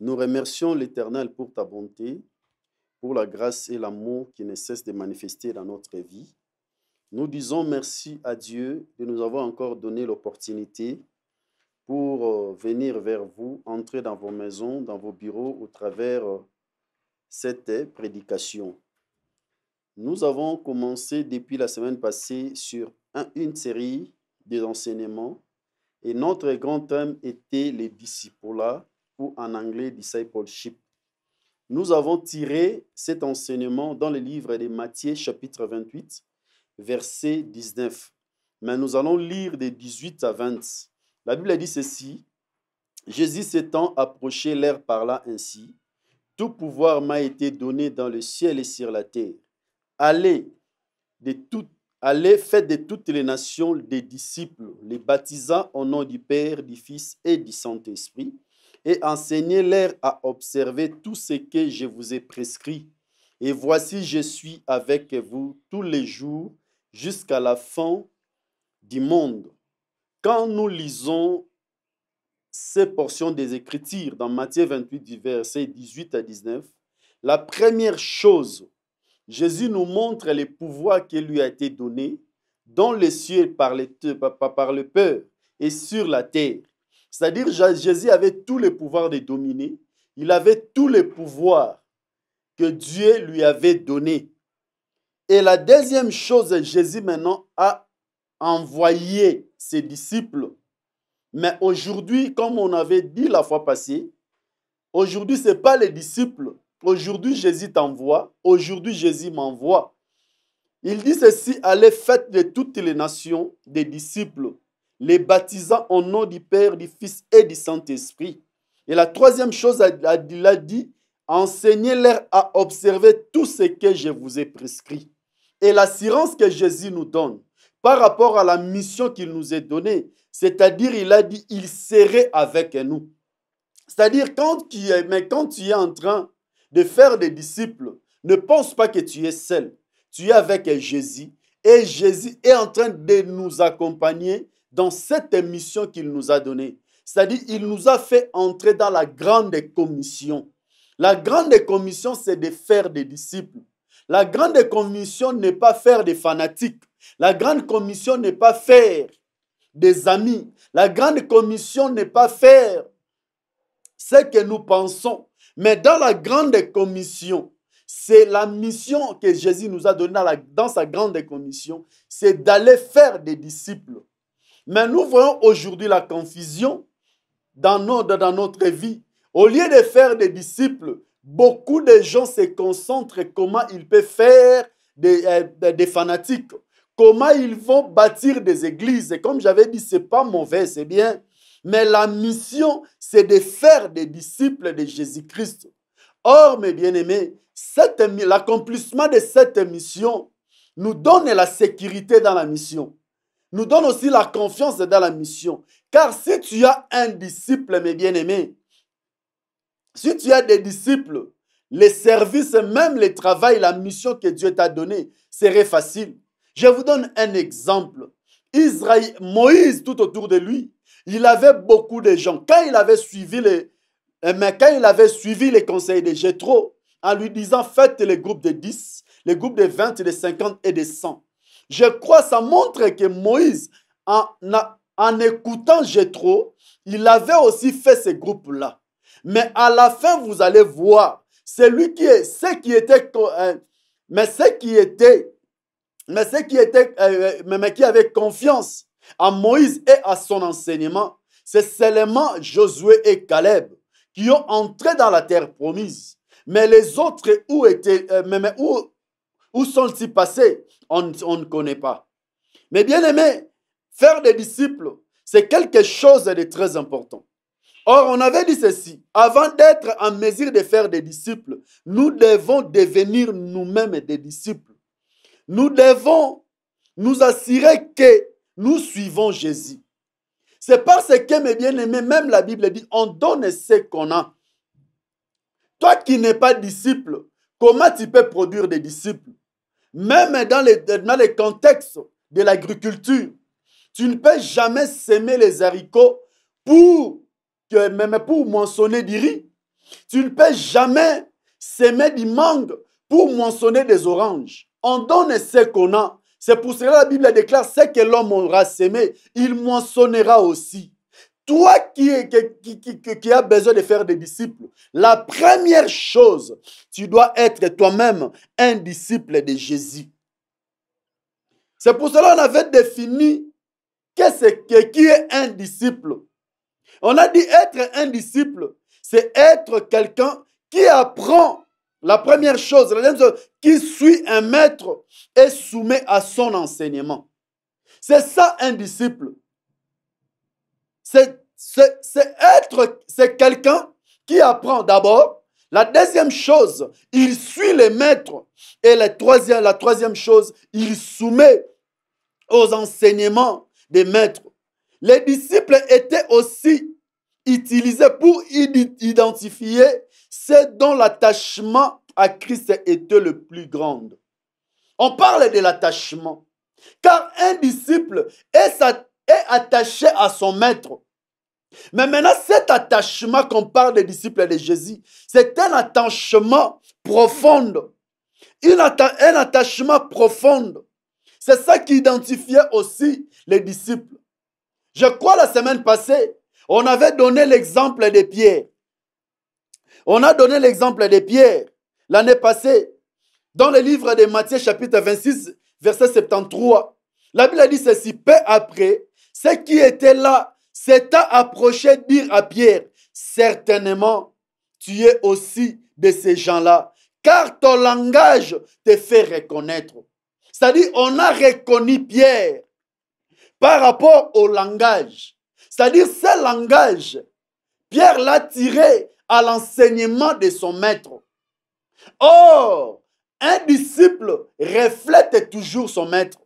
Nous remercions l'Éternel pour ta bonté, pour la grâce et l'amour qui ne cessent de manifester dans notre vie. Nous disons merci à Dieu de nous avoir encore donné l'opportunité pour euh, venir vers vous, entrer dans vos maisons, dans vos bureaux au travers euh, cette prédication. Nous avons commencé depuis la semaine passée sur une série d'enseignements et notre grand thème était les disciples en anglais discipleship. Nous avons tiré cet enseignement dans le livre de Matthieu chapitre 28, verset 19. Mais nous allons lire des 18 à 20. La Bible dit ceci. Jésus s'étant approché l'air par là ainsi, Tout pouvoir m'a été donné dans le ciel et sur la terre. Allez, allez, faites de toutes les nations des disciples, les baptisant au nom du Père, du Fils et du Saint-Esprit et enseignez-leur à observer tout ce que je vous ai prescrit. Et voici, je suis avec vous tous les jours jusqu'à la fin du monde. Quand nous lisons ces portions des Écritures dans Matthieu 28 du verset 18 à 19, la première chose, Jésus nous montre les pouvoirs qui lui a été donnés dans les cieux par, le Père et sur la terre. C'est-à-dire, Jésus avait tous les pouvoirs de dominer. Il avait tous les pouvoirs que Dieu lui avait donnés. Et la deuxième chose, Jésus maintenant a envoyé ses disciples. Mais aujourd'hui, comme on avait dit la fois passée, aujourd'hui, ce n'est pas les disciples. Aujourd'hui, Jésus t'envoie. Aujourd'hui, Jésus m'envoie. Il dit ceci, allez, faites de toutes les nations des disciples les baptisant au nom du Père, du Fils et du Saint-Esprit. Et la troisième chose, il a dit, enseignez-leur à observer tout ce que je vous ai prescrit. Et l'assurance que Jésus nous donne par rapport à la mission qu'il nous est donnée, c'est-à-dire, il a dit, il serait avec nous. C'est-à-dire, quand mais quand tu es en train de faire des disciples, ne pense pas que tu es seul. Tu es avec Jésus et Jésus est en train de nous accompagner dans cette mission qu'il nous a donnée. C'est-à-dire, il nous a fait entrer dans la grande commission. La grande commission, c'est de faire des disciples. La grande commission n'est pas faire des fanatiques. La grande commission n'est pas faire des amis. La grande commission n'est pas faire ce que nous pensons. Mais dans la grande commission, c'est la mission que Jésus nous a donnée dans, sa grande commission, c'est d'aller faire des disciples. Mais nous voyons aujourd'hui la confusion dans, notre vie. Au lieu de faire des disciples, beaucoup de gens se concentrent comment ils peuvent faire des, euh, des fanatiques, comment ils vont bâtir des églises. Et comme j'avais dit, ce n'est pas mauvais, c'est bien. Mais la mission, c'est de faire des disciples de Jésus-Christ. Or, mes bien-aimés, l'accomplissement de cette mission nous donne la sécurité dans la mission nous donne aussi la confiance dans la mission. Car si tu as un disciple, mes bien-aimés, si tu as des disciples, les services, même le travail, la mission que Dieu t'a donnée serait facile. Je vous donne un exemple. Israël, Moïse, tout autour de lui, il avait beaucoup de gens. Quand il avait suivi les, mais eh quand il avait suivi les conseils de Jétro, en lui disant faites les groupes de 10, les groupes de 20, de 50 et de 100. Je crois, ça montre que Moïse, en, en écoutant Jétro, il avait aussi fait ce groupe-là. Mais à la fin, vous allez voir, lui qui est, ce qui était, euh, mais ce qui était, euh, euh, mais qui était, qui avait confiance à Moïse et à son enseignement, c'est seulement Josué et Caleb qui ont entré dans la terre promise. Mais les autres, où étaient, où où sont-ils passés on, ne connaît pas. Mais bien aimé, faire des disciples, c'est quelque chose de très important. Or, on avait dit ceci, avant d'être en mesure de faire des disciples, nous devons devenir nous-mêmes des disciples. Nous devons nous assurer que nous suivons Jésus. C'est parce que, mes bien-aimés, même la Bible dit, on donne ce qu'on a. Toi qui n'es pas disciple, comment tu peux produire des disciples même dans les, dans contextes de l'agriculture, tu ne peux jamais semer les haricots pour, même pour moissonner du riz. Tu ne peux jamais s'aimer du mangue pour moissonner des oranges. On donne ce qu'on a. C'est pour cela que la Bible déclare ce que l'homme aura semé, il moissonnera aussi toi qui, qui, qui, as besoin de faire des disciples, la première chose, tu dois être toi-même un disciple de Jésus. C'est pour cela qu'on avait défini qu'est-ce que qui est un disciple. On a dit être un disciple, c'est être quelqu'un qui apprend la première chose, la chose, qui suit un maître et soumet à son enseignement. C'est ça un disciple c'est être, c'est quelqu'un qui apprend d'abord. La deuxième chose, il suit les maîtres. Et la troisième, la troisième chose, il soumet aux enseignements des maîtres. Les disciples étaient aussi utilisés pour identifier ceux dont l'attachement à Christ était le plus grand. On parle de l'attachement, car un disciple est sa est attaché à son maître. Mais maintenant, cet attachement qu'on parle des disciples de Jésus, c'est un attachement profond. un attachement profond. C'est ça qui identifiait aussi les disciples. Je crois la semaine passée, on avait donné l'exemple de Pierre. On a donné l'exemple de Pierre l'année passée dans le livre de Matthieu chapitre 26, verset 73. La Bible dit ceci, peu après, ce qui était là s'étaient approchés dire à Pierre, certainement, tu es aussi de ces gens-là, car ton langage te fait reconnaître. C'est-à-dire, on a reconnu Pierre par rapport au langage. C'est-à-dire, ce langage, Pierre l'a tiré à l'enseignement de son maître. Or, un disciple reflète toujours son maître.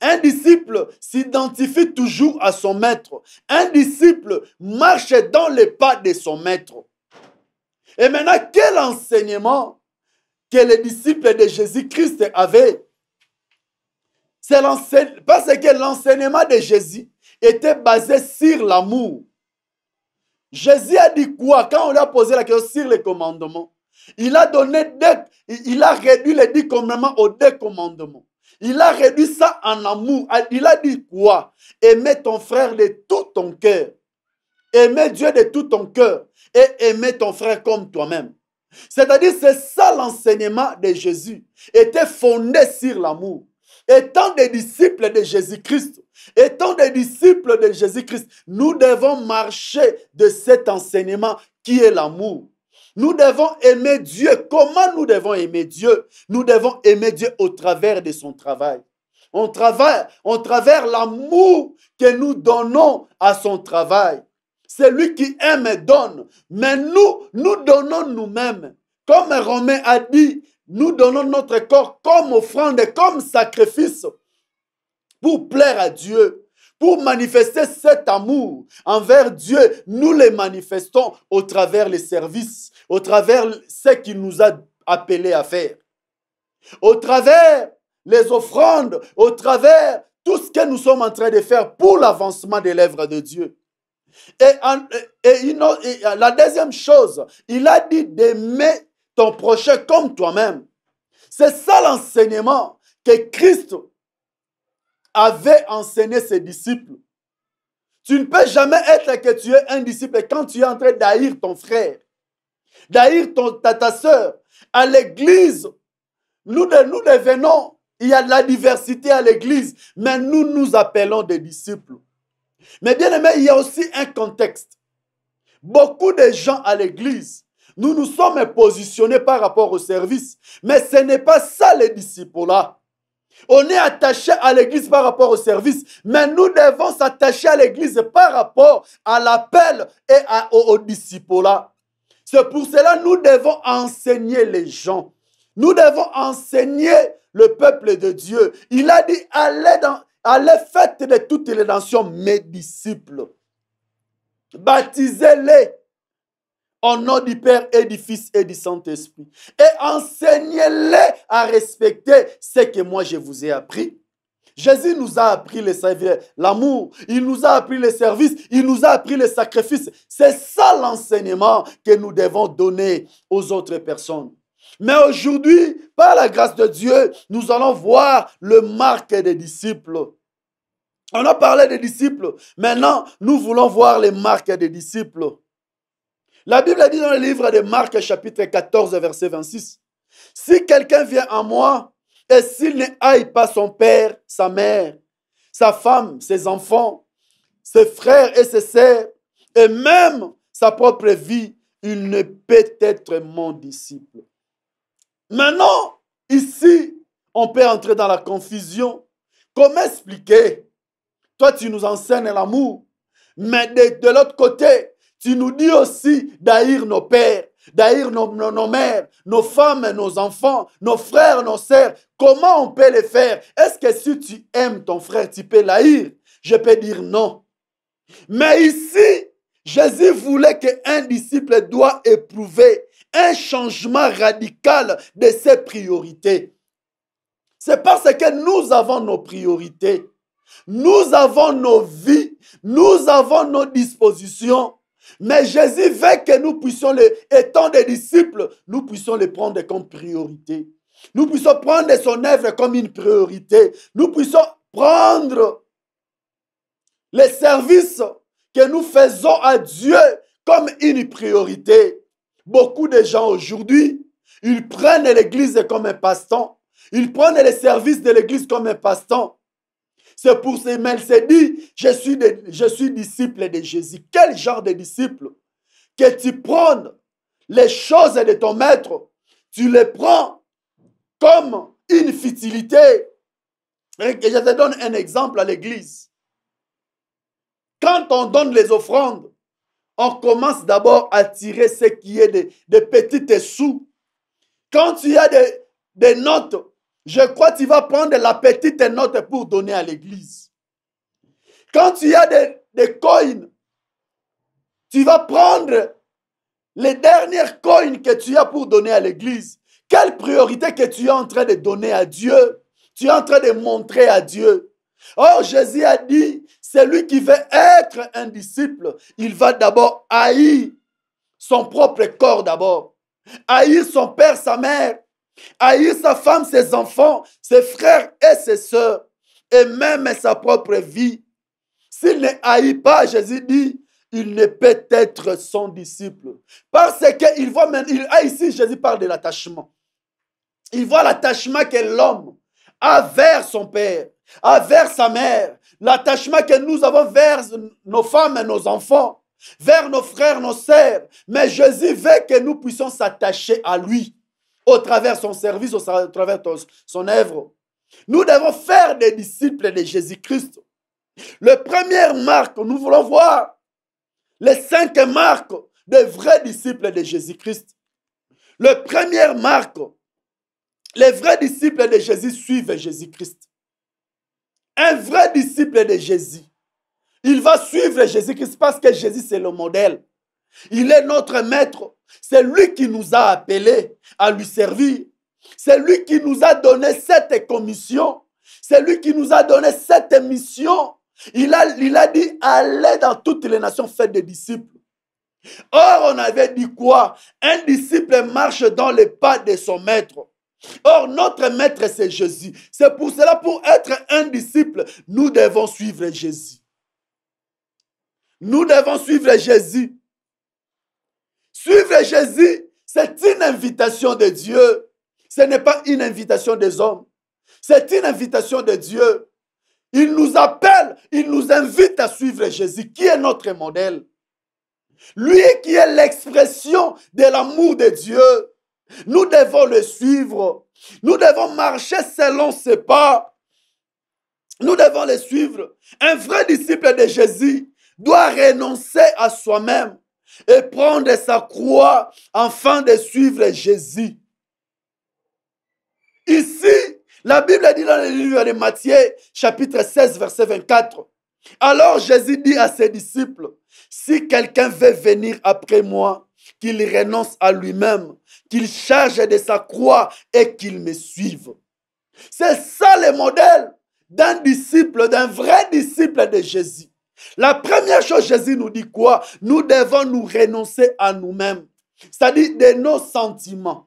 Un disciple s'identifie toujours à son maître. Un disciple marche dans les pas de son maître. Et maintenant, quel enseignement que les disciples de Jésus-Christ avaient C'est Parce que l'enseignement de Jésus était basé sur l'amour. Jésus a dit quoi quand on lui a posé la question sur les commandements Il a donné il a réduit les dix commandements aux deux commandements. Il a réduit ça en amour. Ah, il a dit quoi Aimer ton frère de tout ton cœur. Aimer Dieu de tout ton cœur. Et aimer ton frère comme toi-même. C'est-à-dire, c'est ça l'enseignement de Jésus. Était fondé sur l'amour. Étant des disciples de Jésus-Christ, étant des disciples de Jésus-Christ, nous devons marcher de cet enseignement qui est l'amour. Nous devons aimer Dieu. Comment nous devons aimer Dieu Nous devons aimer Dieu au travers de son travail. On travers, on l'amour que nous donnons à son travail. C'est lui qui aime et donne. Mais nous, nous donnons nous-mêmes. Comme Romain a dit, nous donnons notre corps comme offrande, comme sacrifice pour plaire à Dieu. Pour manifester cet amour envers Dieu, nous le manifestons au travers les services, au travers ce qu'il nous a appelés à faire, au travers les offrandes, au travers tout ce que nous sommes en train de faire pour l'avancement des lèvres de Dieu. Et, et, la deuxième chose, il a dit d'aimer ton prochain comme toi-même. C'est ça l'enseignement que Christ avait enseigné ses disciples. Tu ne peux jamais être que tu es un disciple quand tu es en train d'haïr ton frère, d'haïr ta, ta soeur. À l'église, nous, nous devenons, il y a de la diversité à l'église, mais nous nous appelons des disciples. Mais bien aimé, il y a aussi un contexte. Beaucoup de gens à l'église, nous nous sommes positionnés par rapport au service, mais ce n'est pas ça les disciples-là. On est attaché à l'Église par rapport au service, mais nous devons s'attacher à l'Église par rapport à l'appel et à, au, C'est pour cela que nous devons enseigner les gens. Nous devons enseigner le peuple de Dieu. Il a dit, allez, dans, allez faites de toutes les nations mes disciples. Baptisez-les au nom du Père et du Fils et du Saint-Esprit. Et enseignez-les à respecter ce que moi je vous ai appris. Jésus nous a appris l'amour, il nous a appris le service, il nous a appris le sacrifice. C'est ça l'enseignement que nous devons donner aux autres personnes. Mais aujourd'hui, par la grâce de Dieu, nous allons voir le marque des disciples. On a parlé des disciples. Maintenant, nous voulons voir les marques des disciples. La Bible a dit dans le livre de Marc, chapitre 14, verset 26, Si quelqu'un vient à moi et s'il ne pas son père, sa mère, sa femme, ses enfants, ses frères et ses sœurs, et même sa propre vie, il ne peut être mon disciple. Maintenant, ici, on peut entrer dans la confusion. Comment expliquer Toi, tu nous enseignes l'amour, mais de l'autre côté, tu nous dis aussi d'haïr nos pères, d'haïr nos, mères, nos femmes, nos enfants, nos frères, nos sœurs. Comment on peut les faire Est-ce que si tu aimes ton frère, tu peux l'haïr Je peux dire non. Mais ici, Jésus voulait qu'un disciple doit éprouver un changement radical de ses priorités. C'est parce que nous avons nos priorités. Nous avons nos vies, nous avons nos dispositions, mais Jésus veut que nous puissions, les, étant des disciples, nous puissions les prendre comme priorité. Nous puissions prendre son œuvre comme une priorité. Nous puissions prendre les services que nous faisons à Dieu comme une priorité. Beaucoup de gens aujourd'hui, ils prennent l'Église comme un passe-temps. Ils prennent les services de l'Église comme un passe-temps. C'est pour ces qu'il dit, je suis, je suis disciple de Jésus. Quel genre de disciple Que tu prends les choses de ton maître, tu les prends comme une futilité. je te donne un exemple à l'église. Quand on donne les offrandes, on commence d'abord à tirer ce qui est des, petits petites sous. Quand il y a des, des notes, je crois que tu vas prendre la petite note pour donner à l'église. Quand tu as des, des coins, tu vas prendre les dernières coins que tu as pour donner à l'église. Quelle priorité que tu es en train de donner à Dieu. Tu es en train de montrer à Dieu. Or, Jésus a dit, celui qui veut être un disciple, il va d'abord haïr son propre corps d'abord. Haïr son père, sa mère haïr sa femme, ses enfants, ses frères et ses soeurs et même sa propre vie. S'il ne haït pas, Jésus dit, il ne peut être son disciple. Parce qu'il voit même, il a ah, ici, Jésus parle de l'attachement. Il voit l'attachement que l'homme a vers son père, a vers sa mère, l'attachement que nous avons vers nos femmes et nos enfants, vers nos frères, nos sœurs. Mais Jésus veut que nous puissions s'attacher à lui au travers son service, au travers son œuvre. Nous devons faire des disciples de Jésus-Christ. Le première marque, nous voulons voir les cinq marques des vrais disciples de Jésus-Christ. Le première marque, les vrais disciples de Jésus suivent Jésus-Christ. Un vrai disciple de Jésus, il va suivre Jésus-Christ parce que Jésus, c'est le modèle. Il est notre maître. C'est lui qui nous a appelés à lui servir. C'est lui qui nous a donné cette commission. C'est lui qui nous a donné cette mission. Il a, il a dit, allez dans toutes les nations, faites des disciples. Or, on avait dit quoi Un disciple marche dans les pas de son maître. Or, notre maître, c'est Jésus. C'est pour cela, pour être un disciple, nous devons suivre Jésus. Nous devons suivre Jésus. Suivre Jésus, c'est une invitation de Dieu. Ce n'est pas une invitation des hommes. C'est une invitation de Dieu. Il nous appelle, il nous invite à suivre Jésus, qui est notre modèle. Lui qui est l'expression de l'amour de Dieu. Nous devons le suivre. Nous devons marcher selon ses pas. Nous devons le suivre. Un vrai disciple de Jésus doit renoncer à soi-même et prendre sa croix afin de suivre Jésus. Ici, la Bible dit dans le livre de Matthieu, chapitre 16, verset 24, alors Jésus dit à ses disciples, si quelqu'un veut venir après moi, qu'il renonce à lui-même, qu'il charge de sa croix et qu'il me suive. C'est ça le modèle d'un disciple, d'un vrai disciple de Jésus. La première chose, Jésus nous dit quoi Nous devons nous renoncer à nous-mêmes, c'est-à-dire de nos sentiments.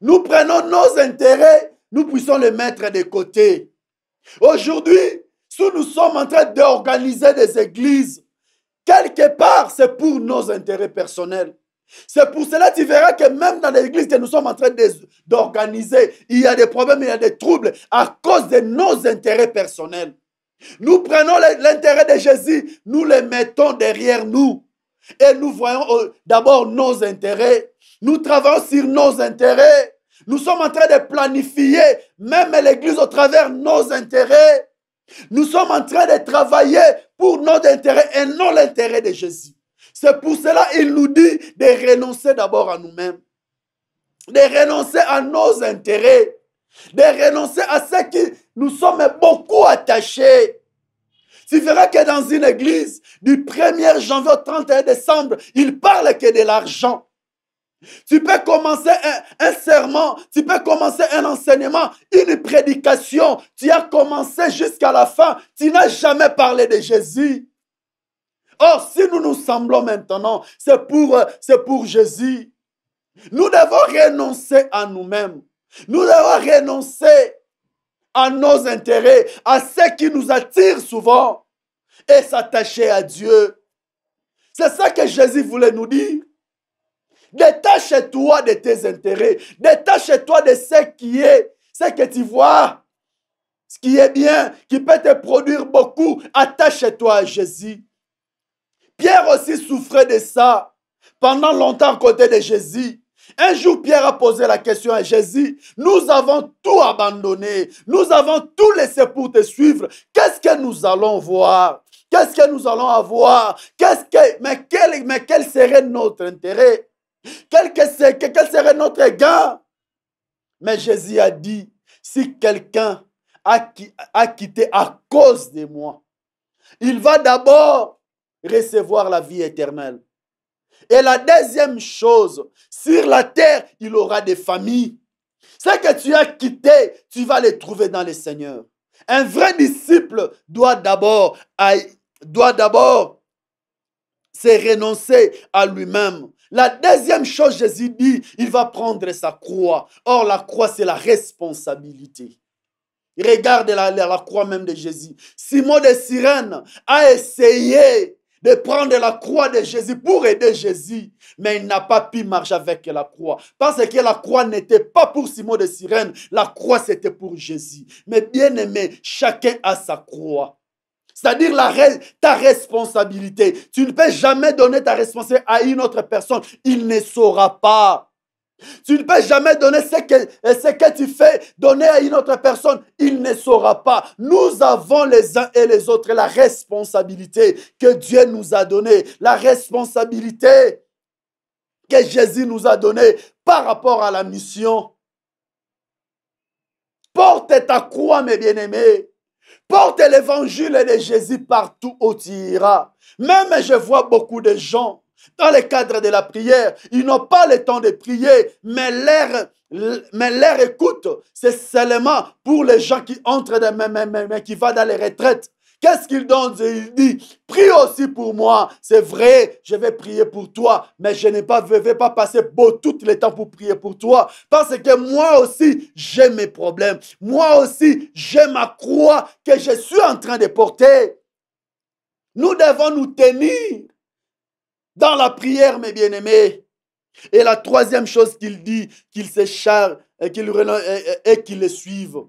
Nous prenons nos intérêts, nous puissions les mettre de côté. Aujourd'hui, si nous sommes en train d'organiser des églises, quelque part, c'est pour nos intérêts personnels. C'est pour cela que tu verras que même dans l'église que nous sommes en train d'organiser, il y a des problèmes, il y a des troubles à cause de nos intérêts personnels. Nous prenons l'intérêt de Jésus, nous les mettons derrière nous. Et nous voyons euh, d'abord nos intérêts. Nous travaillons sur nos intérêts. Nous sommes en train de planifier même l'Église au travers nos intérêts. Nous sommes en train de travailler pour nos intérêts et non l'intérêt de Jésus. C'est pour cela qu'il nous dit de renoncer d'abord à nous-mêmes, de renoncer à nos intérêts de renoncer à ce qui nous sommes beaucoup attachés. Tu verras que dans une église, du 1er janvier au 31 décembre, il parle que de l'argent. Tu peux commencer un, serment, tu peux commencer un enseignement, une prédication. Tu as commencé jusqu'à la fin, tu n'as jamais parlé de Jésus. Or, si nous nous semblons maintenant, c'est pour, euh, pour Jésus. Nous devons renoncer à nous-mêmes. Nous devons renoncer à nos intérêts, à ce qui nous attire souvent et s'attacher à Dieu. C'est ça que Jésus voulait nous dire. Détache-toi de tes intérêts. Détache-toi de ce qui est, ce que tu vois, ce qui est bien, qui peut te produire beaucoup. Attache-toi à Jésus. Pierre aussi souffrait de ça pendant longtemps à côté de Jésus. Un jour, Pierre a posé la question à Jésus, nous avons tout abandonné, nous avons tout laissé pour te suivre. Qu'est-ce que nous allons voir Qu'est-ce que nous allons avoir Qu'est-ce que, mais, quel, mais quel serait notre intérêt quel, que, quel serait notre gain Mais Jésus a dit, si quelqu'un a quitté à cause de moi, il va d'abord recevoir la vie éternelle. Et la deuxième chose, sur la terre, il aura des familles. Ce que tu as quitté, tu vas les trouver dans le Seigneur. Un vrai disciple doit d'abord, se renoncer à lui-même. La deuxième chose, Jésus dit, il va prendre sa croix. Or, la croix, c'est la responsabilité. Regarde la, la, croix même de Jésus. Simon de Sirène a essayé de prendre la croix de Jésus pour aider Jésus, mais il n'a pas pu marcher avec la croix. Parce que la croix n'était pas pour Simon de Sirène, la croix c'était pour Jésus. Mais bien aimé, chacun a sa croix. C'est-à-dire la, ta responsabilité. Tu ne peux jamais donner ta responsabilité à une autre personne. Il ne saura pas. Tu ne peux jamais donner ce que, ce que tu fais, donner à une autre personne. Il ne saura pas. Nous avons les uns et les autres la responsabilité que Dieu nous a donnée, la responsabilité que Jésus nous a donnée par rapport à la mission. Porte ta croix, mes bien-aimés. Porte l'évangile de Jésus partout où tu iras. Même je vois beaucoup de gens dans le cadre de la prière, ils n'ont pas le temps de prier, mais l'air mais leur écoute, c'est seulement pour les gens qui entrent, mais, qui vont dans les retraites. Qu'est-ce qu'ils donne Ils disent, prie aussi pour moi. C'est vrai, je vais prier pour toi, mais je ne vais pas passer beau tout le temps pour prier pour toi. Parce que moi aussi, j'ai mes problèmes. Moi aussi, j'ai ma croix que je suis en train de porter. Nous devons nous tenir dans la prière, mes bien-aimés. Et la troisième chose qu'il dit, qu'il charge et qu'il le suive.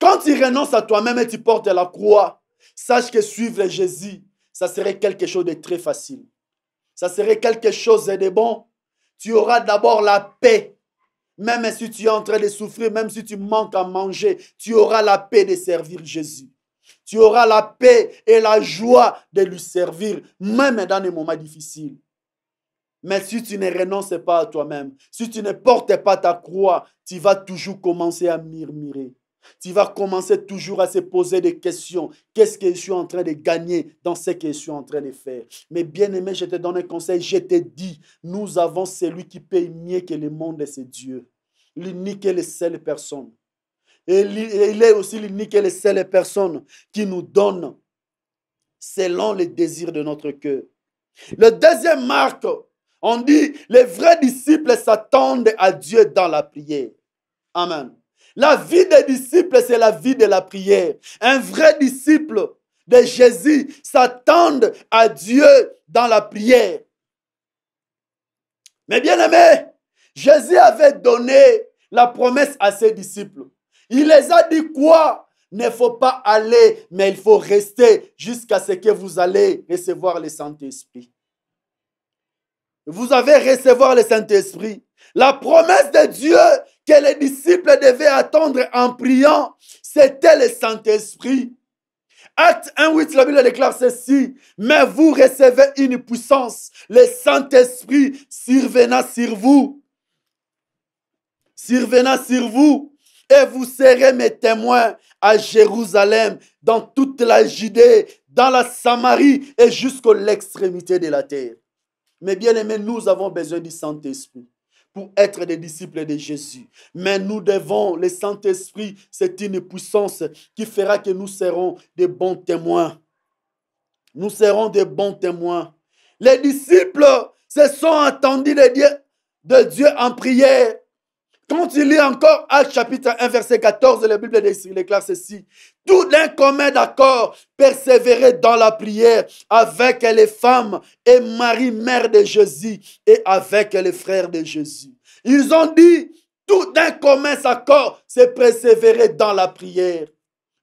Quand tu renonces à toi-même et tu portes la croix, sache que suivre Jésus, ça serait quelque chose de très facile. Ça serait quelque chose de bon. Tu auras d'abord la paix. Même si tu es en train de souffrir, même si tu manques à manger, tu auras la paix de servir Jésus. Tu auras la paix et la joie de lui servir, même dans les moments difficiles. Mais si tu ne renonces pas à toi-même, si tu ne portes pas ta croix, tu vas toujours commencer à murmurer. Tu vas commencer toujours à se poser des questions. Qu'est-ce que je suis en train de gagner dans ce que je suis en train de faire Mais bien aimé, je te donne un conseil. Je te dis, nous avons celui qui paye mieux que le monde et ses dieux. L'unique et la seule personne. Et il est aussi l'unique et la seule personne qui nous donne selon les désirs de notre cœur. Le deuxième marque, on dit, les vrais disciples s'attendent à Dieu dans la prière. Amen. La vie des disciples, c'est la vie de la prière. Un vrai disciple de Jésus s'attend à Dieu dans la prière. Mais bien aimé, Jésus avait donné la promesse à ses disciples. Il les a dit quoi ne faut pas aller, mais il faut rester jusqu'à ce que vous allez recevoir le Saint-Esprit. Vous avez recevoir le Saint-Esprit. La promesse de Dieu que les disciples devaient attendre en priant, c'était le Saint-Esprit. Acte 1.8, la Bible déclare ceci, mais vous recevez une puissance, le Saint-Esprit survenant sur vous. Survenant sur vous et vous serez mes témoins à Jérusalem, dans toute la Judée, dans la Samarie et jusqu'à l'extrémité de la terre. Mais bien aimés, nous avons besoin du Saint-Esprit pour être des disciples de Jésus. Mais nous devons, le Saint-Esprit, c'est une puissance qui fera que nous serons des bons témoins. Nous serons des bons témoins. Les disciples se sont attendus de Dieu en prière quand il lit encore Acte chapitre 1, verset 14, la Bible déclare ceci. Tout d'un commun d'accord, persévérez dans la prière avec les femmes et Marie, mère de Jésus, et avec les frères de Jésus. Ils ont dit, tout d'un commun accord, c'est persévérer dans la prière.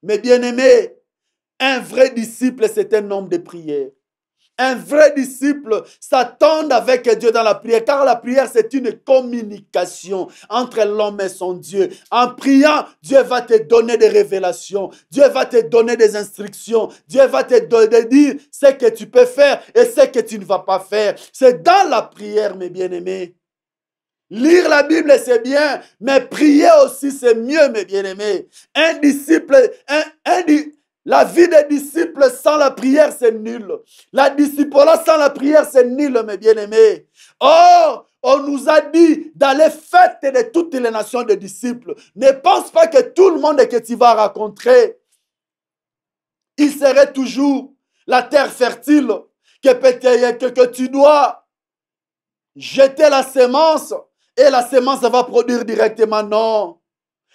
Mais bien aimé, un vrai disciple, c'est un homme de prière un vrai disciple s'attend avec Dieu dans la prière, car la prière, c'est une communication entre l'homme et son Dieu. En priant, Dieu va te donner des révélations, Dieu va te donner des instructions, Dieu va te donner, dire ce que tu peux faire et ce que tu ne vas pas faire. C'est dans la prière, mes bien-aimés. Lire la Bible, c'est bien, mais prier aussi, c'est mieux, mes bien-aimés. Un disciple, un, un, la vie des disciples sans la prière, c'est nul. La discipline sans la prière, c'est nul, mes bien-aimés. Or, on nous a dit d'aller fêter de toutes les nations de disciples. Ne pense pas que tout le monde que tu vas rencontrer, il serait toujours la terre fertile que, que tu dois jeter la semence et la semence va produire directement. Non.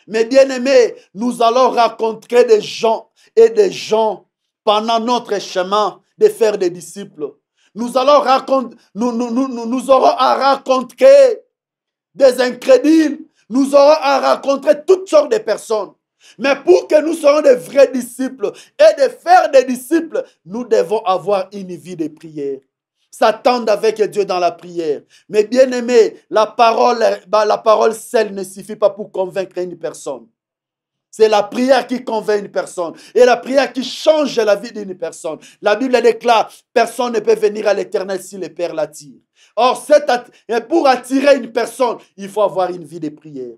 Mais bien-aimés, nous allons rencontrer des gens et des gens pendant notre chemin de faire des disciples. Nous allons raconter, nous, nous, nous, nous aurons à rencontrer des incrédules, nous aurons à rencontrer toutes sortes de personnes. Mais pour que nous soyons des vrais disciples et de faire des disciples, nous devons avoir une vie de prière s'attendent avec Dieu dans la prière. Mais bien aimé, la parole, bah, la parole seule ne suffit pas pour convaincre une personne. C'est la prière qui convainc une personne et la prière qui change la vie d'une personne. La Bible déclare, personne ne peut venir à l'éternel si le Père l'attire. Or, pour attirer une personne, il faut avoir une vie de prière.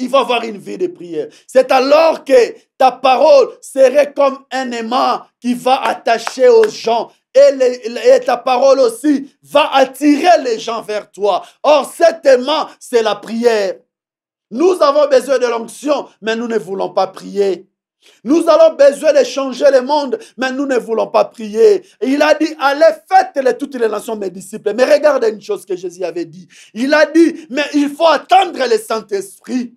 Il faut avoir une vie de prière. C'est alors que ta parole serait comme un aimant qui va attacher aux gens et, ta parole aussi va attirer les gens vers toi. Or, certainement, aimant, c'est la prière. Nous avons besoin de l'onction, mais nous ne voulons pas prier. Nous avons besoin de changer le monde, mais nous ne voulons pas prier. il a dit, allez, faites-les toutes les nations, mes disciples. Mais regardez une chose que Jésus avait dit. Il a dit, mais il faut attendre le Saint-Esprit.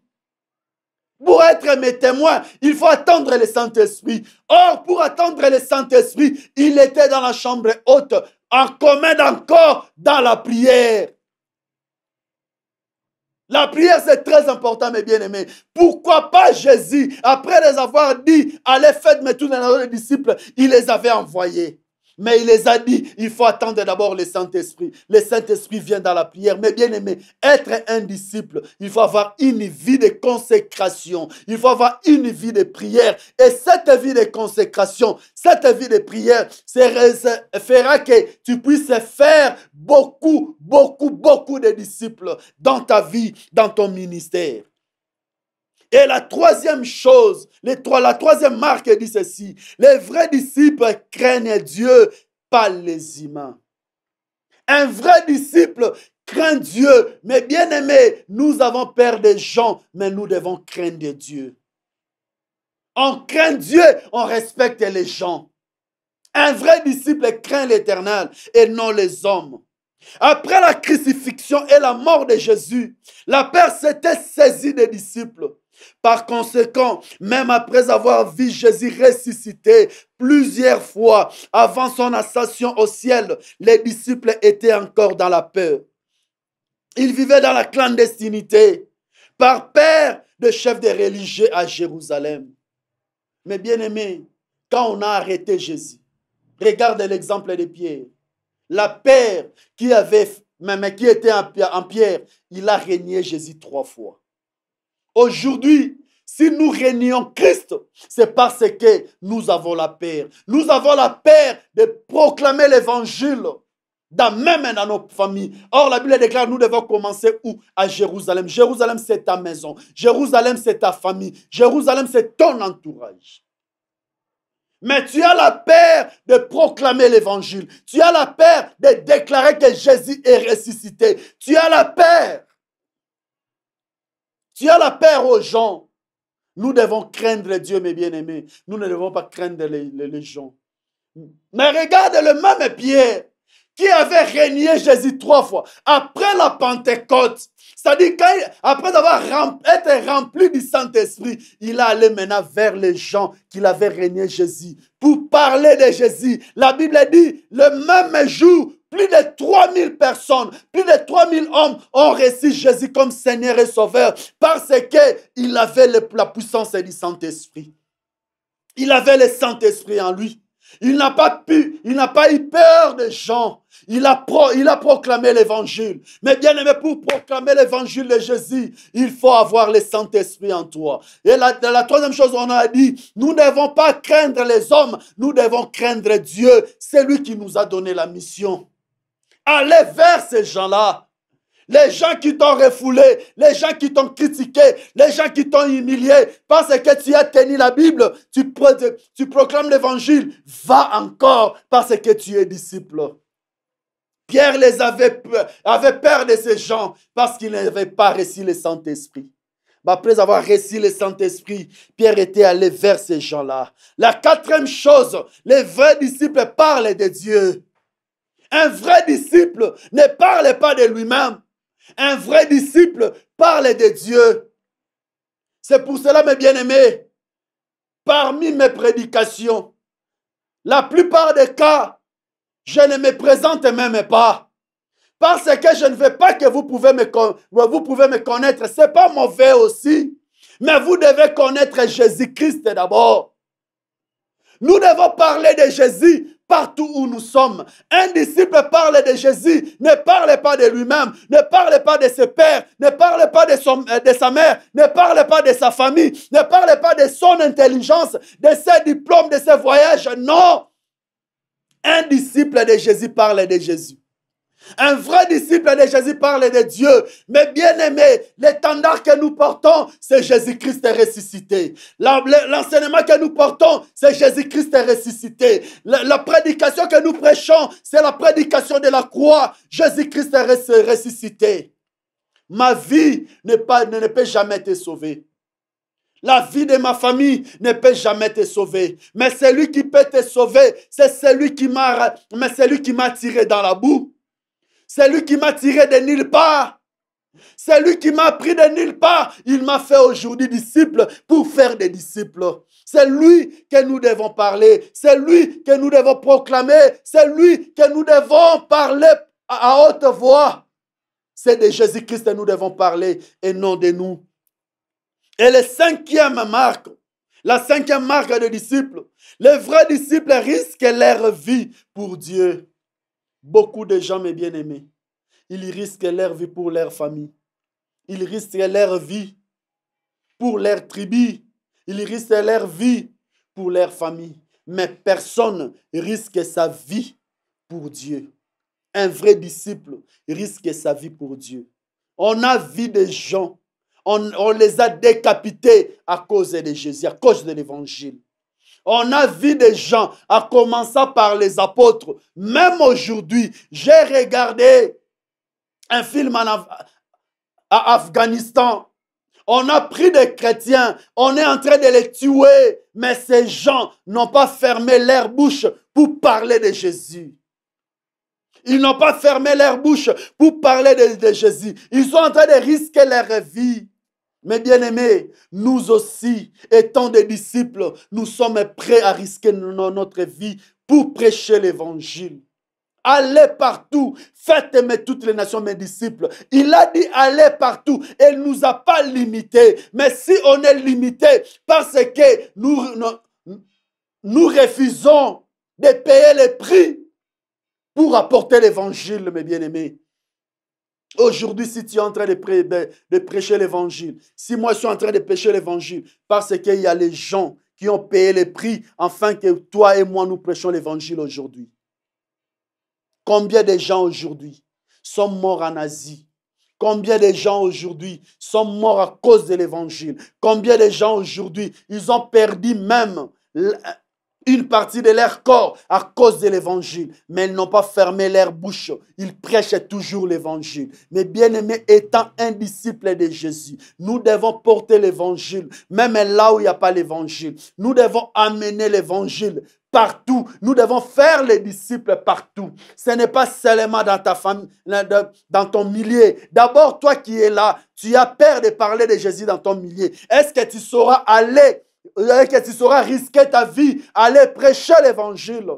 Pour être mes témoins, il faut attendre le Saint-Esprit. Or, pour attendre le Saint-Esprit, il était dans la chambre haute, en commun encore dans la prière. La prière, c'est très important, mes bien-aimés. Pourquoi pas Jésus, après les avoir dit, allez faites mes tous les disciples, il les avait envoyés. Mais il les a dit, il faut attendre d'abord le Saint-Esprit. Le Saint-Esprit vient dans la prière. Mais bien aimé, être un disciple, il faut avoir une vie de consécration. Il faut avoir une vie de prière. Et cette vie de consécration, cette vie de prière, fera que tu puisses faire beaucoup, beaucoup, beaucoup de disciples dans ta vie, dans ton ministère. Et la troisième chose, les trois, la troisième marque dit ceci. Les vrais disciples craignent Dieu, pas les humains. Un vrai disciple craint Dieu. Mais bien aimé, nous avons peur des gens, mais nous devons craindre Dieu. On craint Dieu, on respecte les gens. Un vrai disciple craint l'éternel et non les hommes. Après la crucifixion et la mort de Jésus, la peur s'était saisie des disciples. Par conséquent, même après avoir vu Jésus ressuscité plusieurs fois avant son ascension au ciel, les disciples étaient encore dans la peur. Ils vivaient dans la clandestinité par peur de chefs des religieux à Jérusalem. Mais bien aimé, quand on a arrêté Jésus, regardez l'exemple de Pierre. La paix qui avait, qui était en Pierre, il a régné Jésus trois fois. Aujourd'hui, si nous réunions Christ, c'est parce que nous avons la paix. Nous avons la paix de proclamer l'évangile dans même dans nos familles. Or, la Bible déclare, nous devons commencer où À Jérusalem. Jérusalem, c'est ta maison. Jérusalem, c'est ta famille. Jérusalem, c'est ton entourage. Mais tu as la peur de proclamer l'évangile. Tu as la peur de déclarer que Jésus est ressuscité. Tu as la peur tu as la peur aux gens. Nous devons craindre Dieu, mes bien-aimés. Nous ne devons pas craindre les, gens. Mais regarde le même Pierre qui avait régné Jésus trois fois après la Pentecôte. C'est-à-dire après avoir été rempli du Saint-Esprit, il est allé maintenant vers les gens qu'il avait régné Jésus pour parler de Jésus. La Bible dit, le même jour, plus de 3000 personnes, plus de 3000 hommes ont reçu Jésus comme Seigneur et Sauveur parce qu'il avait la puissance du Saint-Esprit. Il avait le Saint-Esprit en lui. Il n'a pas pu, il n'a pas eu peur des gens. Il a, proclamé l'évangile. Mais bien aimé, pour proclamer l'évangile de Jésus, il faut avoir le Saint-Esprit en toi. Et la, la, troisième chose, on a dit, nous ne devons pas craindre les hommes, nous devons craindre Dieu. C'est lui qui nous a donné la mission. Allez vers ces gens-là. Les gens qui t'ont refoulé, les gens qui t'ont critiqué, les gens qui t'ont humilié, parce que tu as tenu la Bible, tu, proclames l'évangile, va encore parce que tu es disciple. Pierre les avait, peur, avait peur de ces gens parce qu'il n'avait pas reçu le Saint-Esprit. Après avoir reçu le Saint-Esprit, Pierre était allé vers ces gens-là. La quatrième chose, les vrais disciples parlent de Dieu. Un vrai disciple ne parle pas de lui-même. Un vrai disciple parle de Dieu. C'est pour cela, mes bien-aimés, parmi mes prédications, la plupart des cas, je ne me présente même pas. Parce que je ne veux pas que vous pouvez me, vous pouvez me connaître. Ce n'est pas mauvais aussi. Mais vous devez connaître Jésus-Christ d'abord. Nous devons parler de Jésus partout où nous sommes. Un disciple parle de Jésus, ne parle pas de lui-même, ne parle pas de ses pères, ne parle pas de, euh, de sa mère, ne parle pas de sa famille, ne parle pas de son intelligence, de ses diplômes, de ses voyages. Non. Un disciple de Jésus parle de Jésus. Un vrai disciple de Jésus parle de Dieu. Mais bien aimé, l'étendard que nous portons, c'est Jésus-Christ ressuscité. L'enseignement que nous portons, c'est Jésus-Christ ressuscité. La, prédication que nous prêchons, c'est la prédication de la croix. Jésus-Christ est ressuscité. Ma vie ne peut jamais être sauvée. La vie de ma famille ne peut jamais te sauver. Mais celui qui peut te sauver, c'est celui qui m'a tiré dans la boue. C'est lui qui m'a tiré de nulle part. C'est lui qui m'a pris de nulle part. Il m'a fait aujourd'hui disciple pour faire des disciples. C'est lui que nous devons parler. C'est lui que nous devons proclamer. C'est lui que nous devons parler à haute voix. C'est de Jésus-Christ que nous devons parler et non de nous. Et la cinquième marque, la cinquième marque des disciples, les vrais disciples risquent leur vie pour Dieu. Beaucoup de gens, mes bien-aimés, ils risquent leur vie pour leur famille. Ils risquent leur vie pour leur tribu. Ils risquent leur vie pour leur famille. Mais personne risque sa vie pour Dieu. Un vrai disciple risque sa vie pour Dieu. On a vu des gens, on, on les a décapités à cause de Jésus, à cause de l'évangile. On a vu des gens, à commencer par les apôtres. Même aujourd'hui, j'ai regardé un film en à Afghanistan. On a pris des chrétiens, on est en train de les tuer, mais ces gens n'ont pas fermé leur bouche pour parler de Jésus. Ils n'ont pas fermé leur bouche pour parler de, Jésus. Ils sont en train de risquer leur vie. Mes bien-aimés, nous aussi, étant des disciples, nous sommes prêts à risquer notre vie pour prêcher l'évangile. Allez partout, faites aimer toutes les nations mes disciples. Il a dit allez partout et il nous a pas limités. Mais si on est limité parce que nous, nous, refusons de payer les prix pour apporter l'évangile, mes bien-aimés, Aujourd'hui, si tu es en train ben, de, prêcher l'évangile, si moi je suis en train de prêcher l'évangile, parce qu'il y a les gens qui ont payé le prix afin que toi et moi nous prêchions l'évangile aujourd'hui. Combien de gens aujourd'hui sont morts en Asie Combien de gens aujourd'hui sont morts à cause de l'évangile Combien de gens aujourd'hui, ils ont perdu même une partie de leur corps à cause de l'évangile, mais ils n'ont pas fermé leur bouche. Ils prêchent toujours l'évangile. Mais bien aimé, étant un disciple de Jésus, nous devons porter l'évangile, même là où il n'y a pas l'évangile. Nous devons amener l'évangile partout. Nous devons faire les disciples partout. Ce n'est pas seulement dans ta famille, dans ton milieu. D'abord, toi qui es là, tu as peur de parler de Jésus dans ton milieu. Est-ce que tu sauras aller eh, que tu sauras risquer ta vie, aller prêcher l'évangile.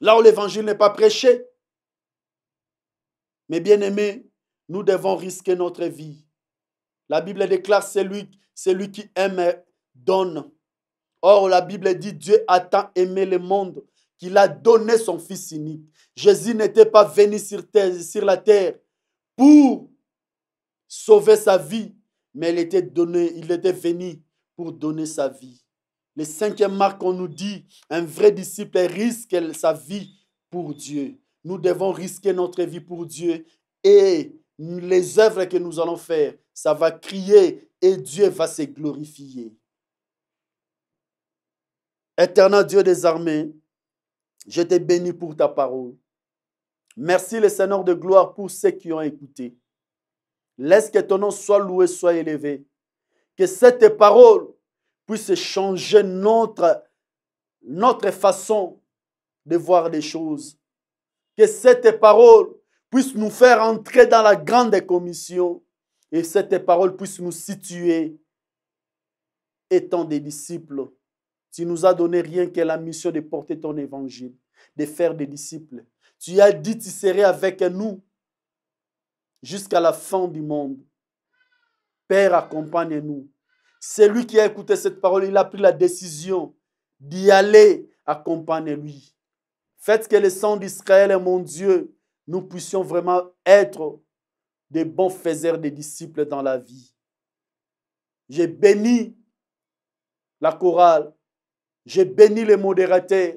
Là où l'évangile n'est pas prêché. Mais bien aimé, nous devons risquer notre vie. La Bible déclare celui, lui qui aime donne. Or, la Bible dit Dieu a tant aimé le monde qu'il a donné son Fils unique. Jésus n'était pas venu sur, la terre pour sauver sa vie, mais il était donné, il était venu pour donner sa vie. Le cinquième marque on nous dit, un vrai disciple risque sa vie pour Dieu. Nous devons risquer notre vie pour Dieu et les œuvres que nous allons faire, ça va crier et Dieu va se glorifier. Éternel Dieu des armées, je t'ai béni pour ta parole. Merci le Seigneur de gloire pour ceux qui ont écouté. Laisse que ton nom soit loué, soit élevé que cette parole puisse changer notre, notre façon de voir les choses. Que cette parole puisse nous faire entrer dans la grande commission et cette parole puisse nous situer étant des disciples. Tu nous as donné rien que la mission de porter ton évangile, de faire des disciples. Tu as dit tu serais avec nous jusqu'à la fin du monde. Père, accompagne-nous. Celui qui a écouté cette parole, il a pris la décision d'y aller. Accompagne-lui. Faites que le sang d'Israël, mon Dieu, nous puissions vraiment être des bons faiseurs des disciples dans la vie. J'ai béni la chorale, j'ai béni les modérateurs,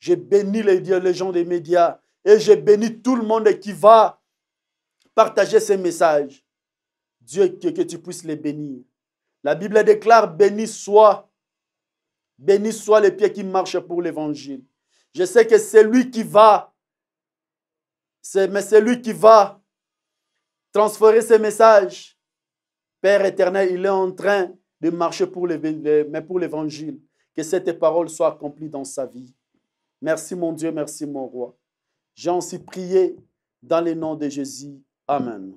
j'ai béni les, gens des médias et j'ai béni tout le monde qui va partager ces messages. Dieu, que, tu puisses les bénir. La Bible déclare, béni soit, béni soit les pieds qui marchent pour l'évangile. Je sais que c'est lui qui va, mais c'est lui qui va transférer ce message. Père éternel, il est en train de marcher pour l'évangile. Que cette parole soit accomplie dans sa vie. Merci mon Dieu, merci mon roi. J'ai ainsi prié dans le nom de Jésus. Amen.